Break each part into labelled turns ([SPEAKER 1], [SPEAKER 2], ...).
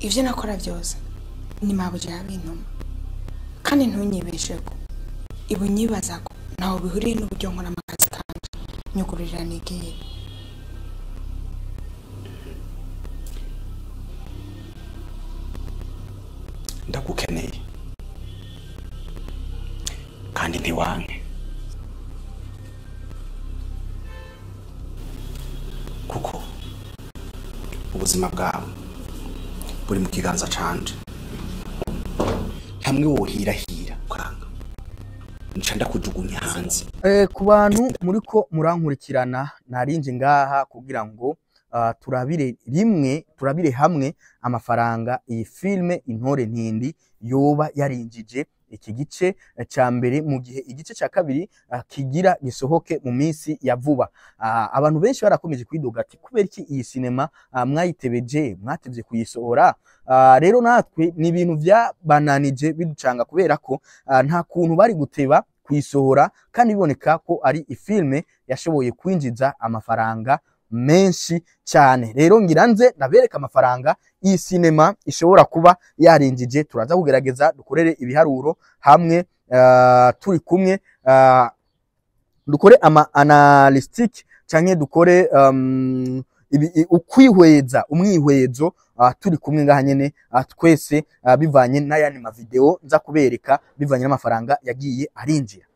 [SPEAKER 1] ibyo nakora byose ni mabugira bintuma kandi ntunyibesheko ko ibunyibaza ko ntaho bihuriye n'uburyo nkora amakazi kanjye nyugurira nigere ndagukeneye kandi ntiwanke kuko ubuzima bwawe buri mu kiganza canje hamwe wohirahira ukaranga nca ndakujugunya hanze eh, ku bantu muri ko murankurikirana narinje ngaha kugira ngo ah, turabire rimwe turabire hamwe amafaranga iyi filime intore ntindi yoba yarinjije iki gice eh, cya mbere mu gihe igice cya kabiri eh, kigira gisohoke mu minsi ya vuba ah, abantu benshi barakomeje kwidoga ati kubera iki iyi sinema ah, mwayitebeje mwatebye kuyisohora ah, rero natwe ni ibintu byabananije biducanga kubera ko nta kuntu bari guteba kuyisohora kandi biboneka ko ari ifilme yashoboye kwinjiza amafaranga menshi cyane rero ngiranze nabereka amafaranga iyi sinema ishobora kuba yarinjije turaza kugerageza dukorere ibiharuro hamwe ah, turi kumwe ah, dukore ama analytic canke dukore um, ukwihweza umwihwezo ah, turi kumwe ngaha nyene twese bivanye n'ayandi mavideo nza kubereka bivanye n'amafaranga yagiye arinjira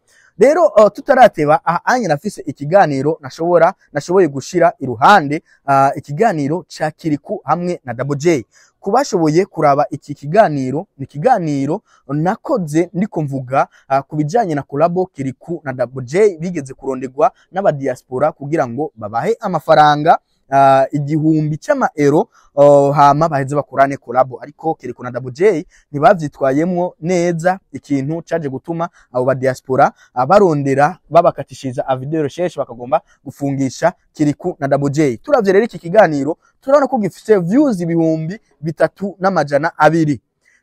[SPEAKER 1] rero uh, tutarateba aha anye nafise ikiganiro nashobora nashoboye gushira iruhande uh, ikiganiro cya Kiriku hamwe na Double J kubashoboye kuraba iki kiganiro ni ikiganiro nakoze ndiko mvuga uh, bijyanye na kurabo Kiriku na Double J bigeze kurondegwa n'abadiaspora kugira ngo babahe amafaranga Ah, igihumbi cy'amaero oh, hama baheze bakorane kolabo ariko Kereko na Double J ntibavyitwayemwo neza ikintu cyaje gutuma abo ba diaspora abarondera ah, babakatishiza avideo ah, recherche bakagomba gufungisha Kiriku na Double J turavye rero iki kiganiro turabona ko gifite views ibihumbi bitatu n'amajana abiri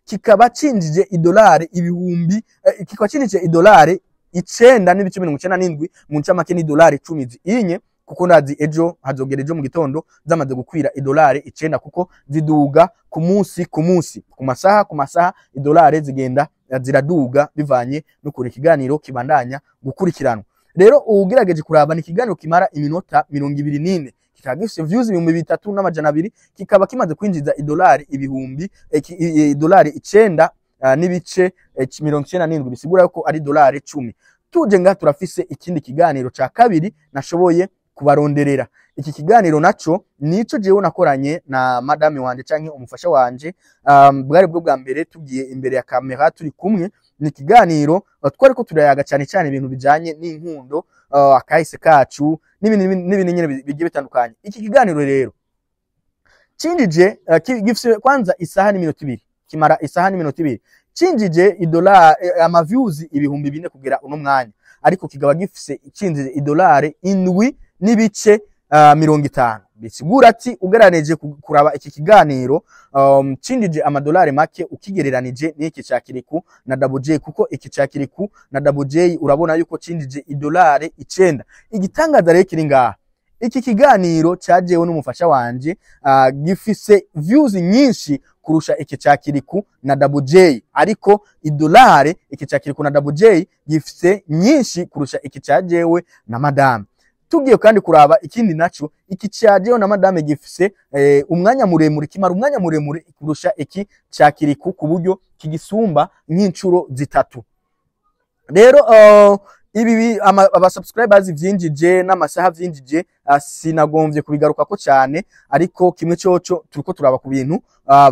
[SPEAKER 1] kikaba cinjije idolari ibihumbi eh, kikaba cinjije idolari icyenda n'ibice mirongo icenda n'indwi mu ncamake n'idolari cumi zinye kuko nazi ejo hazogera ejo mu gitondo zamaze gukwira idolari icyenda kuko ziduga ku munsi ku munsi ku masaha ku masaha idolari zigenda eh, ziraduga bivanye n'ukuntu ikiganiro kibandanya gukurikiranwa rero ugerageje kuraba ni ikiganiro kimara iminota mirongo ibiri n'ine kikaba gifite views ibihumbi bitatu n'amajana abiri kikaba kimaze kwinjiza idolari ibihumbi eh, idolari icyenda eh, n'ibice mirongo icenda n'indwi bisigura ko ari dolari cumi tuje ngaha turafise ikindi kiganiro cya kabiri nashoboye kubaronderera iki kiganiro nacyo nicyo jewe nakoranye na madame wanjye canke umufasha wanjye um, bwari bwo bwa mbere tugiye imbere ya kamera turi kumwe ni ikiganiro uh, twari ko turayaga cyane cyane ibintu bijyanye n'inkundo uh, akahise kacu n'ibintu nyine bigiye bitandukanye iki kiganiro rero cinjije uh, gifise kwanza isaha n'iminota ibiri kimara isaha n'iminota ibiri cinjije idolari eh, amavyuzi ibihumbi bine kugera uno mwanya ariko kigaba gifise cinjije idolari indwi n'ibice uh, mirongo itanu bisigura ati ugereranije kuraba iki kiganiro um, cindije amadolari make ukigereranije n'iki cya Kiriku na Double kuko iki cya Kiriku na Double urabona yuko cindije idolari icyenda. igitangaza rero kiri ngaha iki kiganiro cyajewe n'umufasha wanjye uh, gifise views nyinshi kurusha iki cya Kiriku na Double ariko idolari iki cya Kiriku na Double J nyinshi kurusha iki cyajewe na madamu. tugiye kandi kuraba ikindi nacyo iki cya Dion na Madame gifise eh, umwanya muremure kimara umwanya muremure kurusha iki cya Kiriku ku buryo kigisumba nk'inshuro zitatu rero oh, ibi abasubscribers vyinjije n'amasaha vyinjije ah, sinagombye kubigaruka ko cyane ariko kimwe coco turiko turaba ku bintu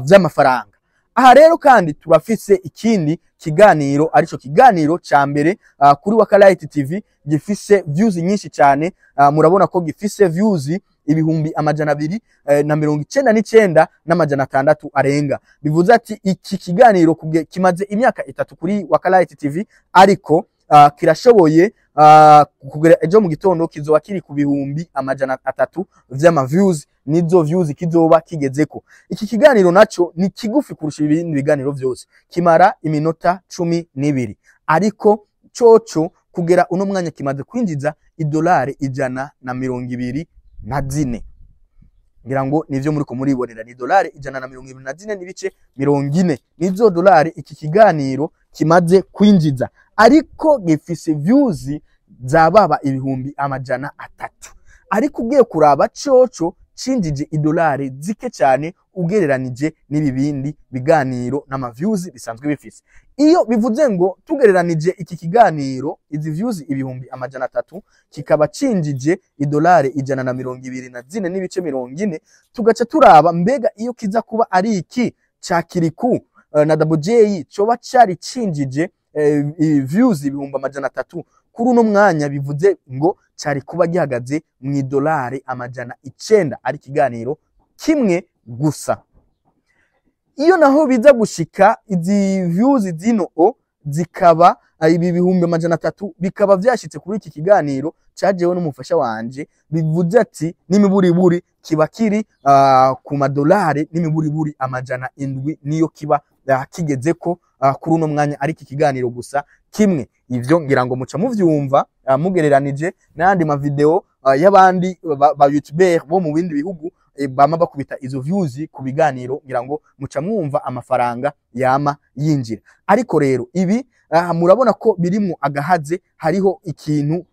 [SPEAKER 1] byamafaranga ah, aha rero kandi turafise ikindi kiganiro arico kiganiro ca mbere uh, kuri Wakalite TV gifise views nyinshi cyane uh, ah, murabona ko gifise views ibihumbi amajana abiri eh, na mirongo icenda n'icenda n'amajana atandatu arenga bivuze ati iki kiganiro kimaze imyaka itatu kuri Wakalite TV ariko uh, kirashoboye Ah, kugera ejo mu gitondo kizoba kiri ku bihumbi amajana atatu vy'ama views nizo views kizoba kigezeko iki kiganiro nacyo ni kigufi kurusha ibindi biganiro byose kimara iminota cumi n'ibiri ariko coco kugera uno mwanya kimaze kwinjiza idolari ijana na mirongo ibiri na zine ngira ngo nivyo muri ko muribonera ni dolari ijana na mirongo ibiri na zine n'ibice mirongo ine nizo dolari iki kiganiro kimaze kwinjiza ariko gifise vyuzi zababa ibihumbi amajana atatu ariko ugiye kuraba coco cinjije idolari zike cyane ugereranije n'ibibindi biganiro n'amavyuzi bisanzwe bifise iyo bivuze ngo tugereranije iki kiganiro izi views ibihumbi amajana atatu kikaba cinjije idolari ijana na mirongo ibiri na zine n'ibice mirongo ine tugaca turaba mbega iyo kiza kuba ari iki cya kiriku uh, na double j coba cari cinjije E, views ibihumbi amajana atatu kuri uno mwanya bivuze ngo cyari kuba gihagaze mu idolari amajana icyenda ari ikiganiro kimwe gusa iyo naho biza gushika izi viyuzi zino o zikaba ibi bihumbi amajana atatu bikaba byashyitse kuri iki kiganiro cyajewe n'umufasha wanjye bivuze ati n'imiburiburi kiba kiri ku madolari n'imiburiburi amajana indwi niyo kiba kigeze ko Ah, kuri uno mwanya ariko ikiganiro gusa kimwe ibyo ngira ngo muca mubyumva ah, mugereranije n'ayandi mavideo ah, y'abandi ba youtuberi bo mu bindi bihugu eh, bama bakubita izo views ku biganiro ngira ngo muca mwumva amafaranga yama yinjira ariko rero ibi uh, murabona ko birimo agahadze hariho ikintu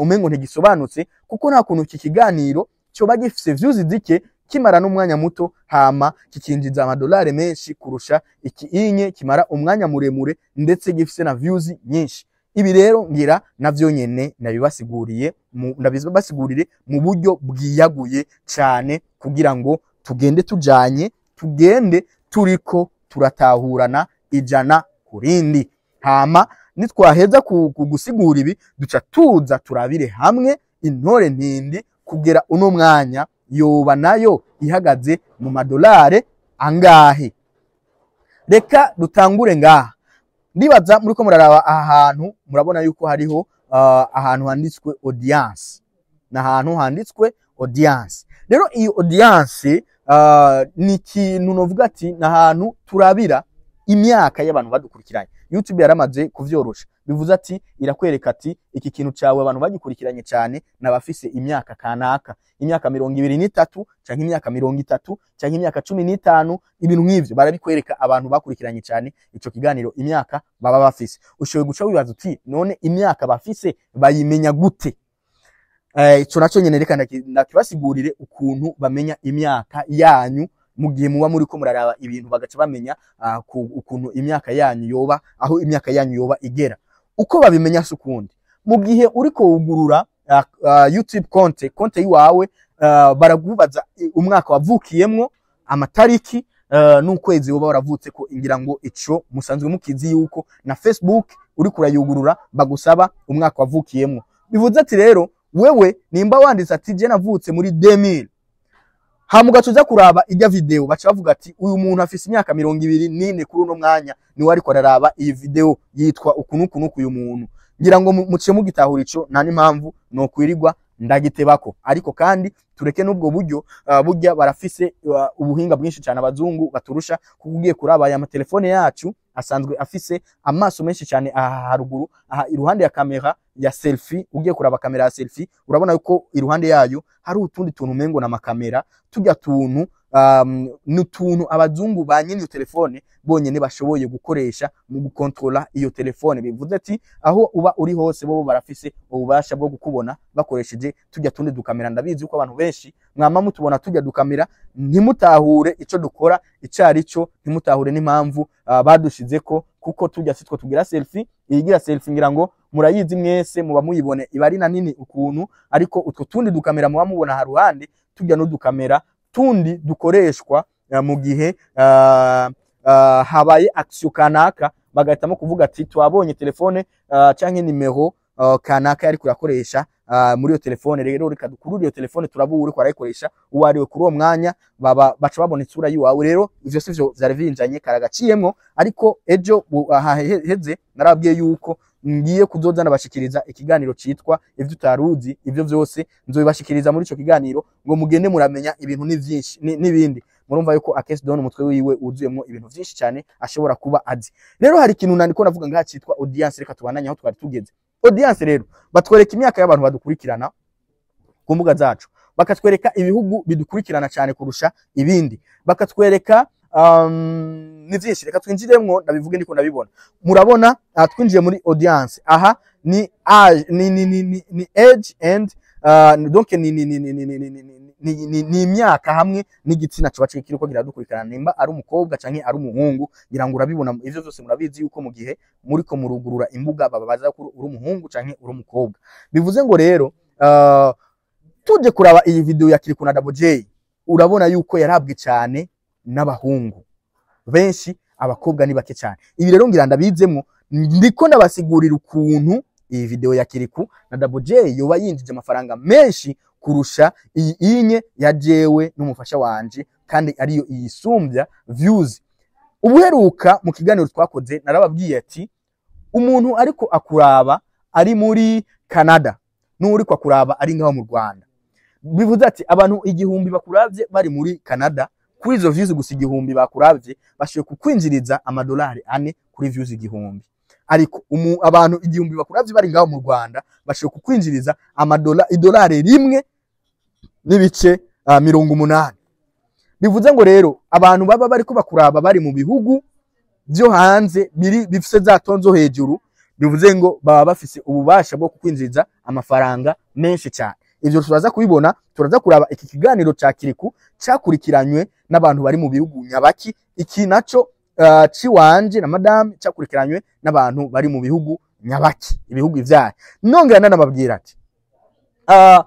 [SPEAKER 1] umengo ntigisobanutse kuko nta kuntu iki kiganiro cyo gifise views dike kimara n'umwanya muto hama kikinjiza amadolari menshi kurusha iki inye kimara umwanya muremure ndetse gifite na views nyinshi ibi rero ngira nabyo nyene nabibasiguriye ndabibasigurire mu buryo bwiyaguye cyane kugira ngo tugende tujanye tugende turiko turatahurana ijana kurindi hama nitwaheza kugusigura ibi duca tuza turabire hamwe intore ntindi kugera uno mwanya yoba nayo ihagaze mu madolari angahe reka dutangure ngaha ndibaza muri ko muraraba aha hantu murabona yuko hariho ah, ahantu handitswe audience ni ahantu handitswe audience rero iyi audience ah, ni ikintu novuga ati ni ahantu turabira imyaka y'abantu badukurikiranye YouTube yaramaze kuvyorosha bivuze ati irakwereka ati iki kintu cawe abantu bagikurikiranye cyane nabafise imyaka kanaka imyaka mirongo ibiri n'itatu cyangwa imyaka mirongo itatu cyangwa imyaka cumi n'itanu ibintu nk'ivyo barabikwereka abantu bakurikiranye cyane icyo kiganiro imyaka baba bafise ushoboye guca wibaza uti none imyaka bafise bayimenya gute eh, ico naco nyene reka ndakibasigurire ukuntu bamenya imyaka yanyu mu gihe muba muri ko muraraba ibintu bagaca bamenya ah, ukuntu imyaka yanyu yoba aho imyaka yanyu yoba igera uko babimenya si ukundi mu gihe uri kuwugurura ah, ah, youtube konte konte yiwawe baragubaza umwaka wavukiyemo amatariki n'ukwezi uba waravutse ko ngira ngo icyo musanzwe mukizi yuko na facebook uri kurayugurura bagusaba umwaka wavukiyemo bivuze ati rero wewe nimba wanditse ati jye navutse muri demiri hama ugaca kuraba ijya video baca bavuga ati uyu muntu afise imyaka mirongo ibiri n'ine kuri uno mwanya niwe ariko araraba iyi video yitwa ukuntu ukuntu uyu muntu ngira ngo muce mugitahura ico nta n'impamvu nokwirirwa ndagitebako ariko kandi tureke n'ubwo buryo uh, burya barafise uh, ubuhinga bwinshi cyane abazungu baturusha kuko ugiye kuraba aya matelefone yacu asanzwe afise amaso menshi cyane aha haruguru aha iruhande ya kamera ya selfie ugiye kuraba kamera ya selfie urabona ko iruhande yayo hari utundi tuntu umengo na makamera tujya tuntu Um, ni abazungu ba nyiri iyo telefone bonyine bashoboye gukoresha mu gukontorora iyo telefone bivuze ati aho uba uri hose bo barafise ububasha bwo gukubona bakoresheje tujya tundi dukamera ndabizi yuko abantu benshi mwama mutubona tujya dukamera ntimutahure icyo dukora icyo ari cyo ntimutahure n'impamvu uh, badushize ko kuko tujya si twe tugira selfie iyigira selfie ngira ngo murayizi mwese muba muyibone iba ari na nini ukuntu ariko utwo tundi dukamera muba mubona haruhande tujya n'udukamera tundi dukoreshwa eh, mu gihe eh, eh, habaye akisiyo kanaka bagahitamo kuvuga ati twabonye telefone cyangwa nimero kanaka yari kuyakoresha muri iyo telefone rero reka dukurure iyo telefone turabu uri kwarayikoresha uwo ari we kuri uwo mwanya baca babona isura y'iwawe rero ivyo si vyo vyari vinjanye karagaciyemwo ariko ejo haheze narabwiye yuko ngiye kuzoza nabashikiriza ikiganiro citwa ibyo utaruzi ivyo vyose nzobibashikiriza muri icyo kiganiro ngo mugende muramenya ibintu ni vyinshi n'ibindi murumva yuko Akes Don umutwe wiwe wuzuyemwo ibintu byinshi cyane ashobora kuba azi rero hari ikintu nandiko navuga ngaha citwa audience reka tubananye aho twari tugeze audience rero batwereka imyaka y'abantu badukurikirana ku mbuga zacu bakatwereka ibihugu bidukurikirana cyane kurusha ibindi bakatwereka ni byinshi reka twinjiremo ndabivuge ndiko ndabibona murabona twinjiye muri audience aha ni age and donc ni ni imyaka hamwe n'igitsina kiba kiriko kiradukurikirana nimba ari umukobwa cyangwa ari umuhungu ngira ngo urabibona ivyo vyose murabizi yuko mu gihe muri muriko murugurura imbuga bababaza ko uri umuhungu canke uri umukobwa bivuze ngo rero tujye kuraba iyi video ya Kiriko na Double urabona yuko yarabwe cyane n'abahungu benshi abakobwa ni bake cyane ibi rero ngira ndabizemo ndiko ndabasigurira ukuntu iyi video ya Kiriku na Double J yoba yinjije amafaranga menshi kurusha iyi inye ya jewe n'umufasha wanje kandi ariyo iyisumbya views ubuheruka mu kiganiro twakoze narababwiye ati umuntu ariko akuraba ari muri Canada n'uri kwakuraba ari ngaho mu Rwanda bivuze ati abantu igihumbi bakurabye bari muri Canada kuri izo views gusa igihumbi bakurabye bashoboye kukwinjiriza amadolari ane kuri views igihumbi ariko umu, abantu igihumbi bakurabye bari ngaho mu Rwanda bashoboye kukwinjiriza amadola idolari rimwe n'ibice ah, mirongo umunani bivuze ngo rero abantu baba bariko bakuraba bari mu bihugu byo hanze biri bifise za tonzo hejuru bivuze ngo baba bafise ububasha bwo kukwinjiriza amafaranga menshi cyane ibyo turaza kubibona turaza kuraba iki kiganiro cya kiriku cyakurikiranywe n'abantu bari mu bihugu nyabaki iki nacyo uh, ciwanje na madame cyakurikiranywe n'abantu bari mu bihugu nyabaki ibihugu ivyaye nongera nanababwira ati uh,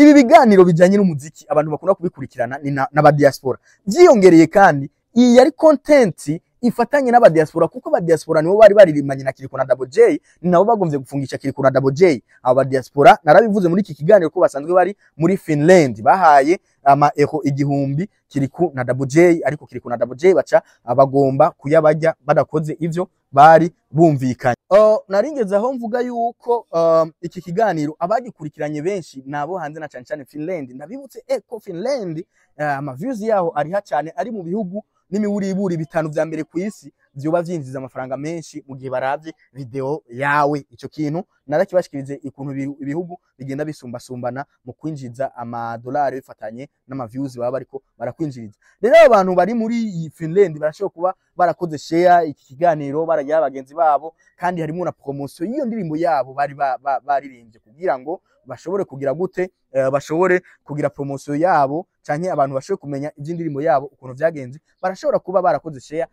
[SPEAKER 1] ibi biganiro bijyanye n'umuziki abantu bakunda kubikurikirana ni na, ba diaspora byiyongereye kandi iyi yari content ifatanye n'abadiaspora kuko abadiaspora nibo bari baririmbanye na Kirikuna Double J nabo bagombye gufungisha Kirikuna Double J aba diaspora narabivuze muri iki kiganiro ko basanzwe bari muri Finland bahaye ama eho igihumbi Kiriku na Double ariko Kiriku na Double baca abagomba kuyabarya badakoze ibyo bari bumvikanye uh, naringeze aho mvuga yuko um, iki kiganiro abagikurikiranye benshi abo hanze na cyane cyane Finland ndabibutse eko eh, Finland uh, yaho ariha cyane ari mu bihugu n'imiburiburi bitanu bya mbere ku isi vyoba vyinjiza amafaranga menshi mu gihe barabye video yawe icyo kintu narakibashikirije ikuntu ibihugu bigenda bisumbasumbana mu kwinjiza amadolari bifatanye n'amaviews baba bariko barakwinjiriza rero abo bantu bari muri iyi Finland barashobora kuba barakoze share iki kiganiro baragira bagenzi babo kandi harimo na promotion y'iyo ndirimbo yabo bari baririmbye kugira ngo bashobore kugira gute eh, bashobore kugira promosiyo yabo cyane abantu bashobora kumenya iby'indirimbo yabo ukuntu byagenze barashobora kuba barakoze share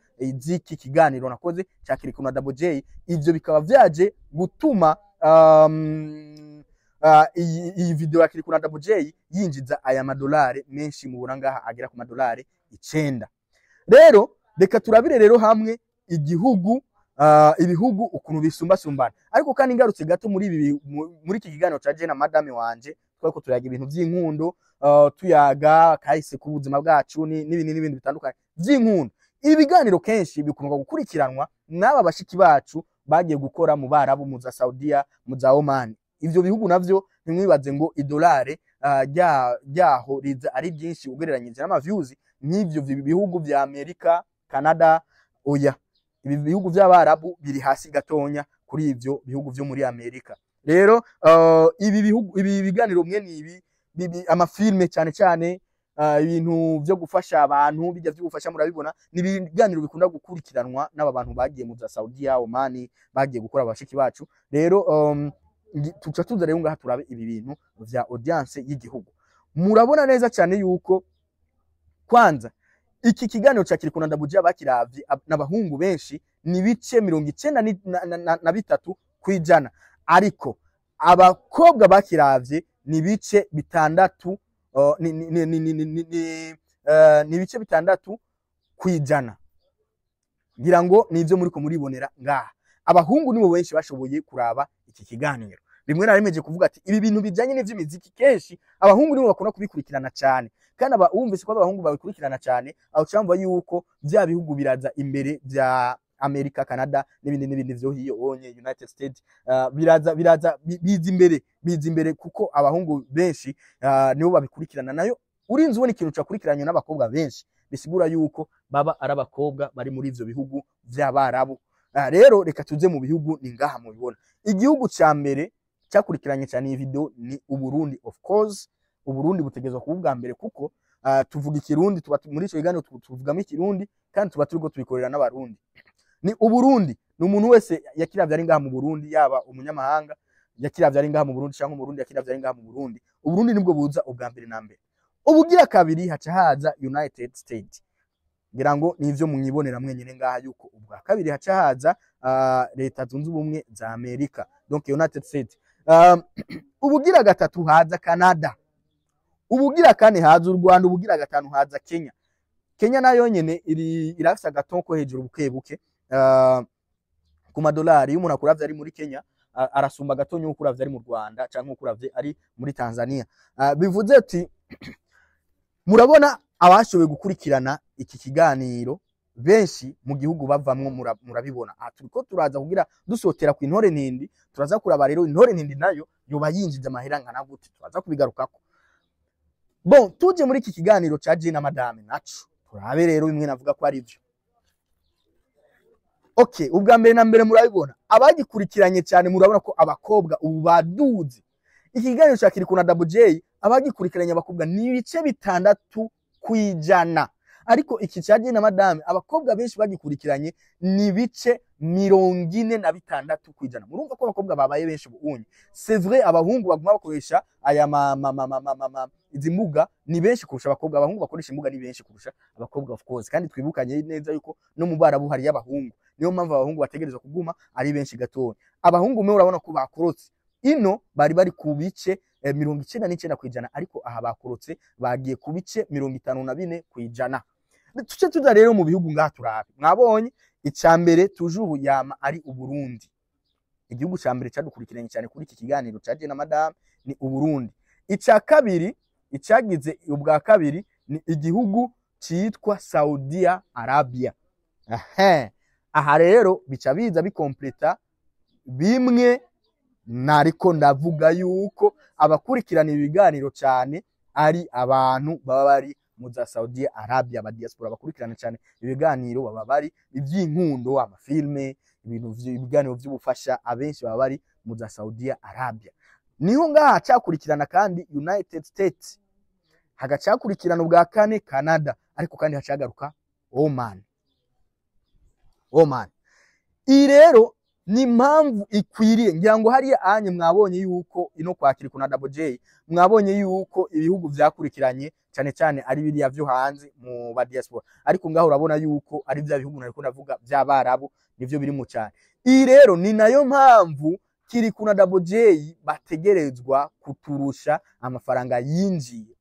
[SPEAKER 1] z'iki kiganiro nakoze cya Kiriko na Double ibyo bikaba byaje gutuma um, eh, iyi video ya Kiriko na Double yinjiza aya madolari menshi mu burangaha agera ku madolari icyenda rero reka turabire rero hamwe igihugu Ah, ibihugu ukuntu bisumbasumbana ariko kandi ngarutse gato muri muri iki kiganiro cya jena madame wanjye twariko turayaga ibintu by'inkundo ah, tuyaga kahise ku buzima bwacu n'ibindi n'ibindi bitandukanye by'inkundo ibi biganiro kenshi bikundwa gukurikiranwa n'aba bashiki bacu bagiye gukora mu barabu mu za saudiya mu za omani ibyo bihugu nabyo ntimwibaze ngo idolare ah, ryaho riza ari byinshi ugereranyije n'amaviyuzi n'ibyo bihugu bya amerika canada oya ibi bihugu by'abarabu biri hasi gatonya kuri ibyo bihugu byo muri amerika rero uh, ibi bihugu ibi biganiro umwe ni ibi amafilme cyane cyane uh, ibintu byo gufasha abantu bijya byo gufasha murabibona ni ibiganiro bikunda gukurikiranwa n'aba bantu bagiye mu za Saudi Omani bagiye gukora abashiki bacu rero um, tuca tuza rero ngaha turabe ibi bintu bya audience y'igihugu murabona neza cyane yuko kwanza iki kiganiro cya kiri kunanda buja bakiravye n'abahungu benshi ni bice mirongo icenda na bitatu kwijana ariko abakobwa bakiravye ni bice bitandatu ni bice bitandatu kwijana ngira ngo nivyo muriko muribonera ngaha abahungu nibo benshi bashoboye kuraba iki kiganiro rimwe na rimwe kuvuga ati ibi bintu bijyanye n'ivy'imiziki kenshi abahungu nibo bakunda kubikurikirana cyane. kandi wumvise ko abahungu babikurikirana cyane aho ucamva yuko bya bihugu biraza imbere bya amerika canada n'ibindi n'ibindi vyo hiyobonye united states ah, biraza biraza biza imbere biza imbere kuko abahungu benshi ah, nibo babikurikirana nayo urinzi ubona ikintu cakurikiranye n'abakobwa benshi bisigura yuko baba ari abakobwa bari muri ivyo bihugu vy'abarabu uh, rero reka tuze mu bihugu ni ngaha mubibona igihugu cya mbere cyakurikiranye cyane iyi video ni uburundi of course uburundi butegezwa kuba ubwa mbere kuko ah, tuvuga ikirundi tuba muri ico kiganiro tuvugamo ikirundi kandi tuba turiko tubikorera n'abarundi ni uburundi ni umuntu wese yakiravye ari ngaha mu burundi yaba umunyamahanga yakiravye ari ngaha mu burundi canke umurundi yakiravye ari ngaha mu burundi uburundi nibwo buza ubwa mbere na mbere ubugira kabiri haca haza united states ngira ngo nivyo mwibonera mwenyene ngaha yuko ubwa kabiri haca haza ah, leta zunze ubumwe za amerika donc united states um, ubugira gatatu haza canada ubugira kane haza u Rwanda ubugira gatanu haza Kenya Kenya nayo nyene iri agatonko hejuru bukebuke uh, ah, ku madolari y'umuntu akuravye ari muri Kenya arasumba gato nyuko uravye ari mu Rwanda canke ukuravye ari muri Tanzania ah, bivuze ati murabona abashoboye gukurikirana iki kiganiro benshi mu gihugu bavamwo murabibona aha ko turaza kugira dusohotera ku intore ntindi turaza kuraba rero intore ntindi nayo yuba yinjiza amahera angana gute turaza kubigarukako Bo tujye muri iki kiganiro cya G na madame nacu turabe rero bimwe navuga ko ari byo okay ubwa mbere na mbere murabibona abagikurikiranye cyane murabona ko abakobwa ubu baduze ikiganiro cya Kirikuna Double J abagikurikiranye abakobwa ni ibice bitandatu kwijana ariko iki cya na madame abakobwa benshi bagikurikiranye ni ibice mirongo ine na bitandatu ku ijana murumva ko abakobwa babaye benshi ubu c'est abahungu baguma bakoresha aya ma izi mbuga ni benshi kurusha abakobwa abahungu bakoresha imbuga ni benshi kurusha abakobwa of course kandi twibukanye neza yuko no mu barabu hari y'abahungu niyo mpamvu abahungu bategereza kuguma ari benshi gatoya abahungu mwe urabona ko bakorotse ino bari bari ku bice eh, mirongo icyenda n'icyenda ku ijana ariko aha bakorotse bagiye ku bice mirongo itanu na bine ku ijana tuce tujya rero mu bihugu ngaha turabe mwabonye icya mbere tuje ubujyama ari uburundi igihugu cya mbere cyadukurikiranye cyane kuri iki kiganiro cyagiye na madamu ni uburundi icya kabiri icyagize ubwa kabiri ni igihugu cyitwa saudiya arabia aha rero bica biza bikompleta bimwe ariko ndavuga yuko abakurikirana ibiganiro cyane ari abantu baba bari Muza Saudi Arabia ba diaspora bakurikirana cyane ibiganiro baba bari iby'inkundo amafilme ibintu ibiganiro by'ubufasha abenshi baba bari mu Saudi Arabia niho ngaha cyakurikirana kandi United States hagacakurikirana ubwa kane Canada ariko kandi hacagaruka Oman Oman iyi rero ni impamvu ikwiriye ngira ngo hariya anye mwabonye yuko ino kwakira kuna Double J mwabonye yuko ibihugu byakurikiranye cyane cyane ari biriya byo hanze mu ba diaspora ariko ngaho urabona yuko ari bya bihugu nariko ndavuga by'abarabu nivyo biri mu cyane iyi rero ni nayo mpamvu kiri kuna Double J bategerezwa kuturusha amafaranga yinjiye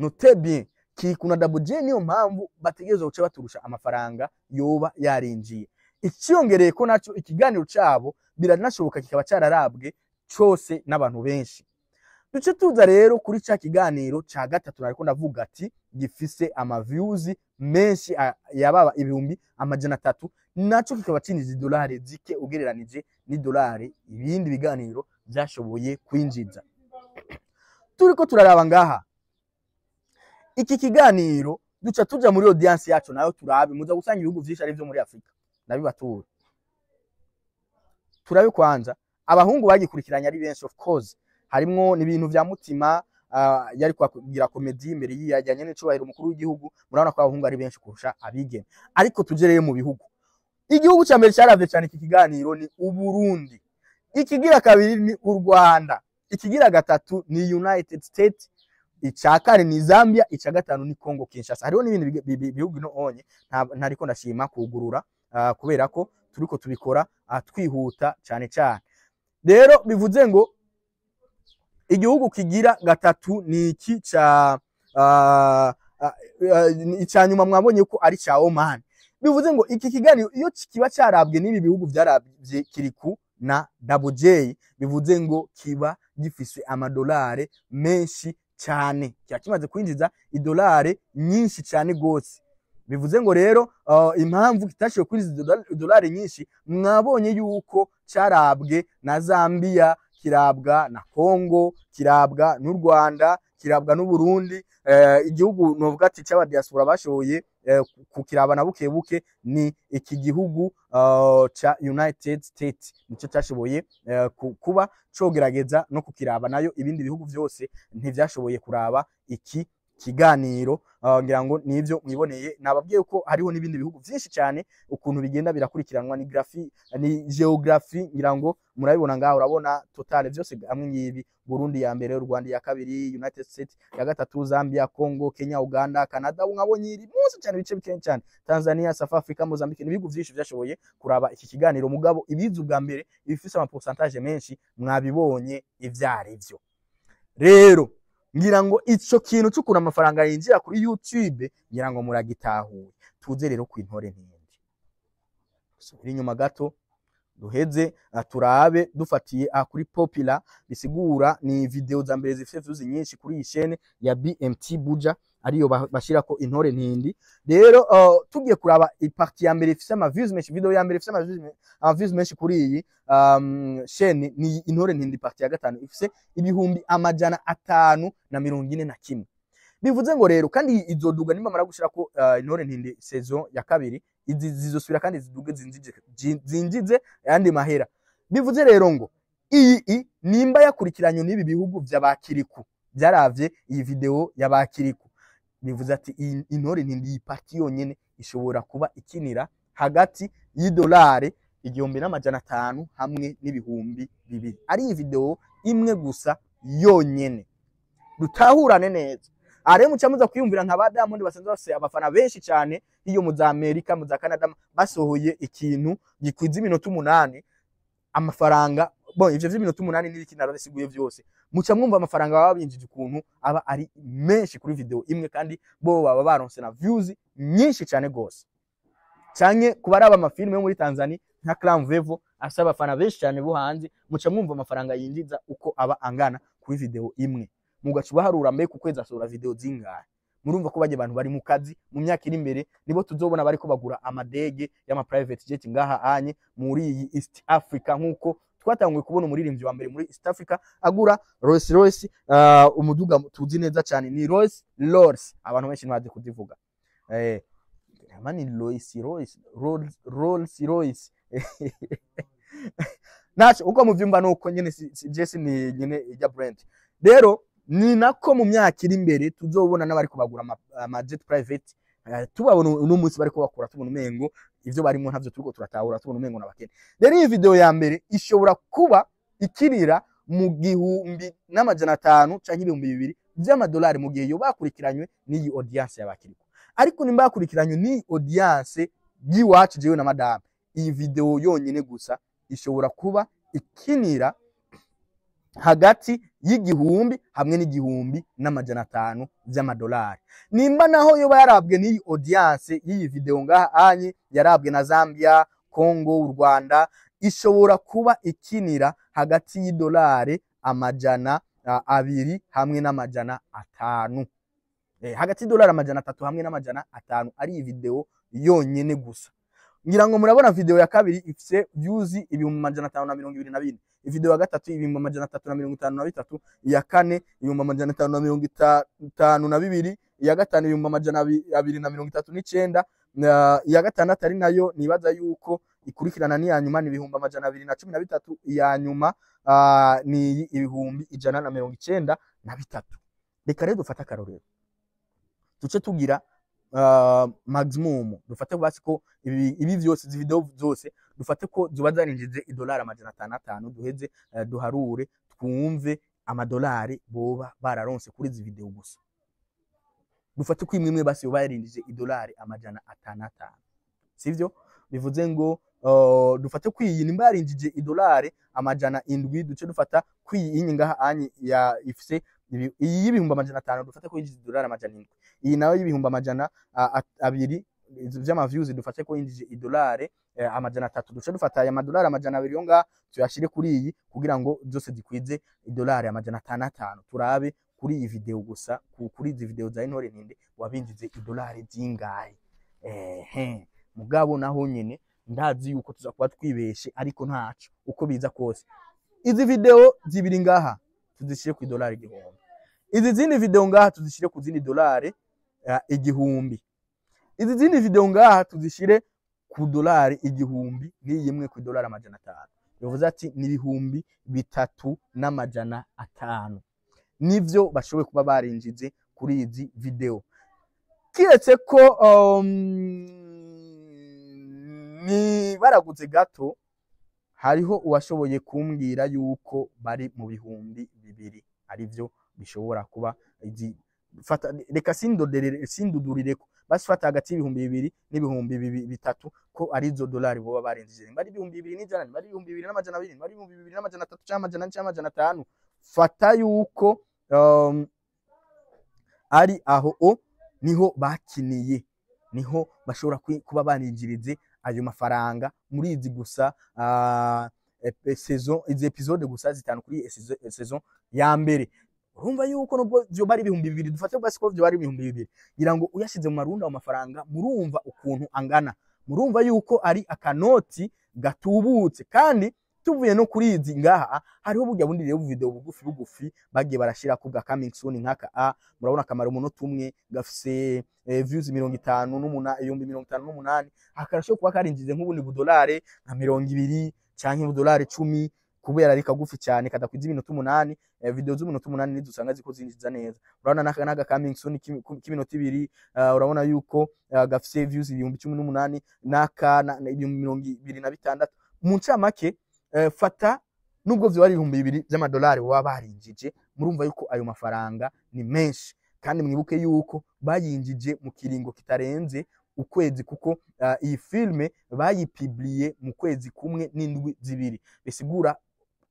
[SPEAKER 1] note bien kiri kuna Double J niyo mpamvu bategerezwa guca baturusha amafaranga yoba yarinjiye icyongereye ko nacyo ikiganiro cyabo biranashoboka kikaba cyararabwe cyose n'abantu benshi duce tuza rero kuri cya kiganiro cya gatatu ariko ndavuga ati gifise amaviyuzi menshi yababa ibihumbi amajana atatu nacyo kikaba cyinjiza idolari zike ugereranije n'idolari ibindi biganiro byashoboye kwinjiza turi ko turaraba ngaha iki kiganiro duca tujya muri odiyanse yacu nayo turabe muza gusanga ibihugu byinshi ari byo muri afurika nabibatura turabikwanza abahungu bagikurikiranye ari benshi of course harimo n'ibintu bya mutima ah, yari kugira komedi imbere yajyanye n'icubahiro umukuru w'igihugu murabona ko abahungu ari benshi kurusha abigeme ariko tugereye mu bihugu igihugu cya mbere cyaravye cyane iki kiganiro ni uburundi ikigira kabiri ni u rwanda ikigira gatatu ni united states icya kane ni zambia icya gatanu ni congo kinshasa hariho n'ibindi bihugu ino onye ntariko ndashima kugurura Ah, kubera ko turi tubikora ah, twihuta cyane cyane rero bivuze ngo igihugu kigira gatatu ni iki cya ah, eh, icya nyuma mwabonye ko ari cya Oman bivuze ngo iki kiganiro iyo kiba cyarabwe n'ibi bihugu byarabye kiri ku na double bivuze ngo kiba gifise amadolare menshi cyane kiba kimaze kwinjiza idolari nyinshi cyane gose bivuze ngo rero uh, impamvu kitashyuwe kuri izi dolari nyinshi mwabonye yuko cyarabwe na Zambia kirabwa na Congo kirabwa n'u Rwanda kirabwa n'u Burundi uh, igihugu nuvuga ati cy'abadiyasipora bashoboye uh, kukiraba na buke buke ni iki gihugu cya United States nicyo cyashoboye kuba cogerageza no kukiraba nayo ibindi bihugu byose ntibyashoboye kuraba iki kiganiro ngira ngo nibyo mwiboneye nababwiye ko hariho n'ibindi bihugu byinshi cyane ukuntu bigenda birakurikiranwa ni grafi ni geografi ngira ngo murabibona ngaho urabona totale byose hamwe ngibi Burundi ya mbere Rwanda ya kabiri United States ya gatatu Zambia Congo Kenya Uganda Canada nkabo nyiri munsi cyane bice bikeye cyane Tanzania South Africa Mozambique ni byinshi byashoboye kuraba iki kiganiro mugabo ibizu bwa mbere ibifise ama pourcentage menshi mwabibonye ivyari byo rero ngira ngo icyo kintu cy'ukuntu amafaranga yinjira kuri yutube ngira ngo muragitahuye tuze rero ku intore ntindi dusubire inyuma gato duheze ah, turabe dufatiye aha kuri popila bisigura ni videwo za mbere zifite viyuzi nyinshi kuri iyi shene ya bmt buja ariyo ko intore ntindi rero uh, tugiye kuraba iparti ya mbere ifise ama menshi video ya mbere ifise ama menshi kuri iyi um, ni intore ntindi parti ya gatanu ifise ibihumbi amajana atanu na mirongo ine na kimwe bivuze ngo rero kandi izoduga nimamara gushyira ko uh, intore ntindi sezo ya kabiri zizosubira kandi ziduge zinjize yandi mahera bivuze rero ngo iyi nimba yakurikiranye n'ibi bihugu by'abakiriku byaravye iyi video y'abakiriku bivuze ati intore iyi paki yonyine ishobora kuba ikinira hagati y'idolari igihumbi n'amajana atanu hamwe n'ibihumbi bibiri ari videwo imwe gusa yonyine dutahurane neza aremu muca muza kwiyumvira nka ba Diamond basanzwe bafite abafana benshi cyane iyo mu za Amerika mu za Canada basohoye ikintu gikwiza iminota umunani amafaranga bon ivyo vy'iminota umunani n'ibiki naradasiguye vyose muca mwumva amafaranga baba binjije ukuntu aba ari menshi kuri video imwe kandi bo baba baronse na views nyinshi cyane gose cyane kuba ari abamafilme yo muri Tanzania nka Clam Vevo asaba abafana benshi cyane bo hanze muca mwumva amafaranga yinjiza uko aba angana kuri video imwe mugaca ubaharura mbere ku kwezi asohora video zingahe murumva ko bajye abantu bari mu kazi mu myaka iri imbere nibo tuzobona bari ko bagura amadege y'ama private ngaha anye muri iyi East Africa nkuko twatanguye kubona umuririmbyi wa mbere muri East Africa agura Rolls Royce uh, umuduga tuzi neza cyane ni Rolls Royce abantu benshi ntibazi kuzivuga eh mani Rolls Royce Rolls Royce nacho uko muvyumva nuko nyene Jesse ni nyene ya brand rero ni nako mu myaka iri imbere tuzobona n'abari kubagura ama jet private eh, tubabona uno munsi bari kubakura tubona umengo ibyo barimo ntabyo turiko turatahura tubona umengo n'abakene rero iyi video ya mbere ishobora kuba ikirira mu gihumbi n'amajana atanu canke ibihumbi bibiri by'amadolari mu gihe yo bakurikiranywe n'iyi audience y'abakiriko ariko nimbakurikiranywe n'iyi audience y'iwacu jewe na madamu iyi video yonyine gusa ishobora kuba ikinira hagati y'igihumbi hamwe n'igihumbi n'amajana atanu by'amadolari nimba naho yoba yarabwe n'iyi odiyanse y'iyi videwo ngaha anye yarabwe na zambia kongo u rwanda ishobora kuba ikinira hagati y'idolari amajana abiri hamwe n'amajana atanu eh, hagati y'idolari amajana atatu hamwe n'amajana atanu ari iyi videwo yonyine gusa ngira ngo murabona video ya kabiri ifite views ibihumbi majana atanu na mirongo ibiri na bine video ya gatatu ibihumbi majana atatu na mirongo itanu na bitatu iya kane ibihumbi majana atanu na mirongo itanu na bibiri iya gatanu ibihumbi majana abiri na mirongo itatu n'icenda iya gatandatu ari nayo nibaza yuko ikurikirana n'iya nyuma ni ibihumbi amajana abiri na cumi na bitatu iya nyuma ni ibihumbi ijana na mirongo icyenda na bitatu reka rero dufate akarorero duce tugira Uh, maximum dufate basi ko ibi byose izi video zose dufate ko ziba zarinjize idolari amajana atanu atanu duheze uh, duharure twumve amadolari boba bararonse kuri izi video gusa dufate ko imwe imwe basi boba yarinjije idolari amajana atanu atanu sivyo bivuze ngo Uh, dufate kwiyi nimba yarinjije idolari amajana indwi duce dufata kwiyi inyi ngaha anyi ya ifise iyi y'ibihumbi amajana atanu dufate ko yinjije idolari amajana indwi iyi nayo y'ibihumbi amajana abiri vy'amavyuzi dufate ko yinjije idolari e, amajana atatu duce dufata aya madolari amajana abiri yo ngaha tuyashire kuri iyi kugira ngo byose dikwize idolari amajana atanu atanu turabe kuri iyi video gusa kuri izi video za intore ntinde wabinjize idolari zingahe mugabo naho nyine ndazi yuko tuza kuba twibeshe ariko ntaco uko biza kose izi video zibiri ngaha tuzishyire ku idolari igihumbi izi zindi video ngaha tuzishyire ku zindi dolari eh, igihumbi izi zindi video ngaha tuzishyire ku dolari igihumbi n'iyi imwe ku idolari amajana atanu bivuze ati ni ibihumbi bitatu n'amajana atanu nibyo bashoboye kuba barinjize kuri izi video kiretse ko um, ni baraguze gato hariho uwashoboye kumbwira yuko bari mu bihumbi bibiri ari byo bishobora kuba reka sindudurire ko basi fata hagati y'ibihumbi bibiri n'ibihumbi bitatu ko ari zo dolari boba barengeje nimba ari ibihumbi bibiri n'ijana nimba ari ibihumbi bibiri n'amajana abiri nimba ari ibihumbi bibiri n'amajana atatu cyangwa amajana cyangwa amajana atanu fata yuko um, ari aho o niho bakiniye niho bashobora kuba baninjirize ayo mafaranga muri izi gusa ah, izi epizode gusa zitanu kuri saison ya mbere urumva yuko nubwo byoba ari ibihumbi bibiri dufate basi ko byoba ari ibihumbi bibiri ngira ngo uyashyize mu marunda ayo mafaranga murumva ukuntu angana murumva yuko ari akanoti gatubutse kandi tuvuye no kuri izi ngaha hariho burya bundi rero video bugufi bugufi bagiye barashira ku ga coming soon nkaka a murabona akamaro umunota umwe gafise eh, views itanu n'umunani akarasho kuba karinjize nk'ubundi budolare nka 200 canke budolare cumi kubera ari kagufi cyane kadakwiza iminota umunani eh, video z'umunota umunani nizo usanga ziko zinjiza neza urabona naka naga coming soon k'iminota ibiri eh, urabona yuko uh, gafise views ibihumbi cumi n'umunani naka ibihumbi mirongo ibiri na bitandatu mu ncamake eh, fata nubwo vyo ari ibihumbi bibiri by'amadolari baba barinjije murumva yuko ayo mafaranga ni menshi kandi mwibuke yuko bayinjije mu kiringo kitarenze ukwezi kuko iyi filme bayipibliye mu kwezi kumwe n'indwi zibiri bisigura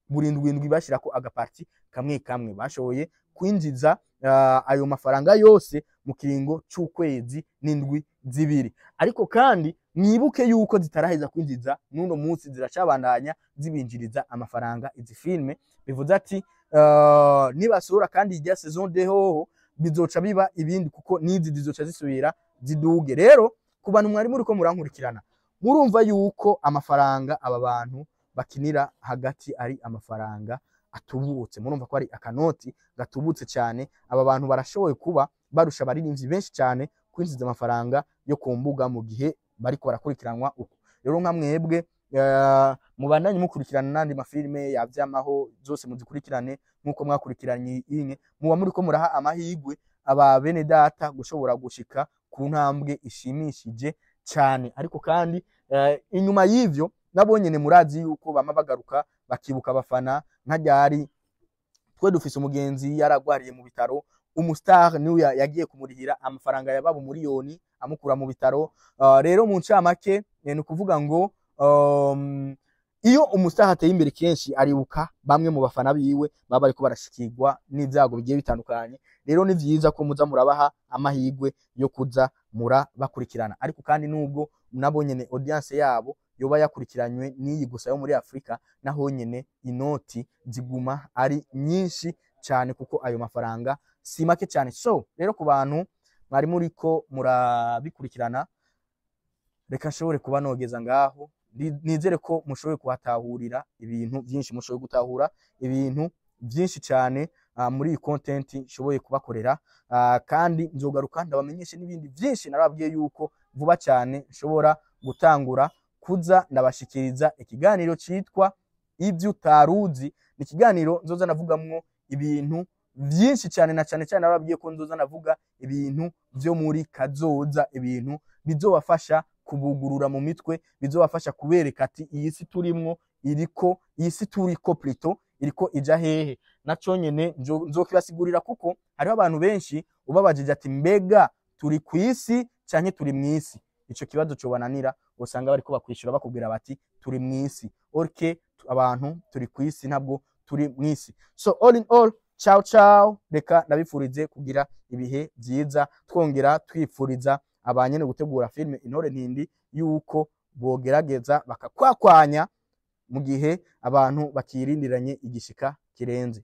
[SPEAKER 1] burindwi indwi bashyira ko agaparti kamwe kamwe bashoboye kwinjiza ah, ayo mafaranga yose mu kiringo cy'ukwezi n'indwi zibiri ariko kandi mwibuke yuko zitaraheza kwinjiza n'uno munsi ziracabandanya zibinjiriza amafaranga izi filime bivuze ati ah, nibasura kandi ijya saison de hoho bizoca biba ibindi kuko n'izi zizoca zisubira ziduge rero ku bantu mwari muri ko murankurikirana murumva yuko amafaranga aba bantu bakinira hagati ari amafaranga atubutse murumva ko ari akanoti gatubutse cyane aba bantu barashoboye kuba barusha abaririmbyi benshi cyane kwinjiza amafaranga yo ku mbuga mu gihe bariko barakurikiranwa uko rero nka mwebwe eh, mubandanye mukurikirana n'andi mafilime yavyamaho zose muzikurikirane nk'uko mwakurikiranye inye muba muri ko muraha amahigwe aba bene data gushobora gushika ku ntambwe ishimishije cyane ariko kandi eh, inyuma y'ivyo nabo nyine murazi yuko bama bagaruka bakibuka abafana nk’ajyari twe dufise umugenzi yaragwariye mu bitaro umustar niwe yagiye kumurihira amafaranga yababo umuriyoni amukura mu bitaro ah, rero mu ncamake eh, ni ukuvuga ngo um, iyo umustar ateye imbere kenshi aribuka bamwe mu bafana biwe baba bariko barashikirwa n'ibyago bigiye bitandukanye rero ni byiza ko muza murabaha amahirwe yo kuza murabakurikirana ariko kandi nubwo nabo nyene audience yabo yoba yakurikiranywe n'iyi gusa yo muri Afurika naho nyine inoti ziguma ari nyinshi cyane kuko ayo mafaranga si make cyane so rero ku bantu mwari muri ko murabikurikirana reka nshobore kuba nogeza ngaho nizere ko mushoboye kuhatahurira ibintu byinshi mushoboye gutahura ibintu byinshi cyane ah, muri iyi kontenti nshoboye kubakorera ah, kandi nzogaruka ndabamenyeshe n'ibindi byinshi narabwiye yuko vuba cyane nshobora gutangura kuza ndabashikiriza ikiganiro cyitwa ibyo utari ni ikiganiro nzoza navugamwo ibintu byinshi cyane na cyane cyane ababwiye ko nzoza navuga ibintu byo muri kazoza ibintu bizobafasha kubugurura mu mitwe bizobafasha kubereka ati iyi si turimwo iriko iyi si turiko plito iriko ija hehe naco nyene nzokibasigurira kuko hariho abantu benshi ubabajije ati mbega turi ku isi cyane turi mu isi icyo kibazo cyobananira usanga bari kubakwishyura bakubwira bati turi mu isi orike abantu turi ku isi ntabwo turi mu isi so all in all ciao ciao reka ndabifurize kugira ibihe byiza twongera twifuriza abanyene gutegura filime intore ntindi yuko bogerageza bakakwakwanya mu gihe abantu bakirindiranye igishika kirenze